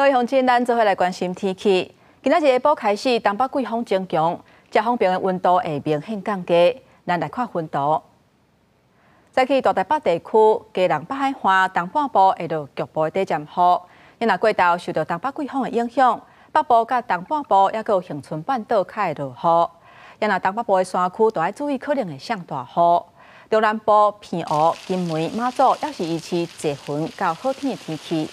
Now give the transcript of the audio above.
各位乡亲，咱做伙来关心天气。今仔日下晡开始，东北季风增强，较方便的温度会明显降低。咱来看温度。早起大台北地区，今南、北海花，东半部会落局部会点阵雨。因啊，过道受到东北季风的影响，北部甲东半部也有恒春半岛会落雨。因啊，东北部的山区都要注意可能会上大雨。中南部片乌金门马祖也是一次晴云到好天的天气。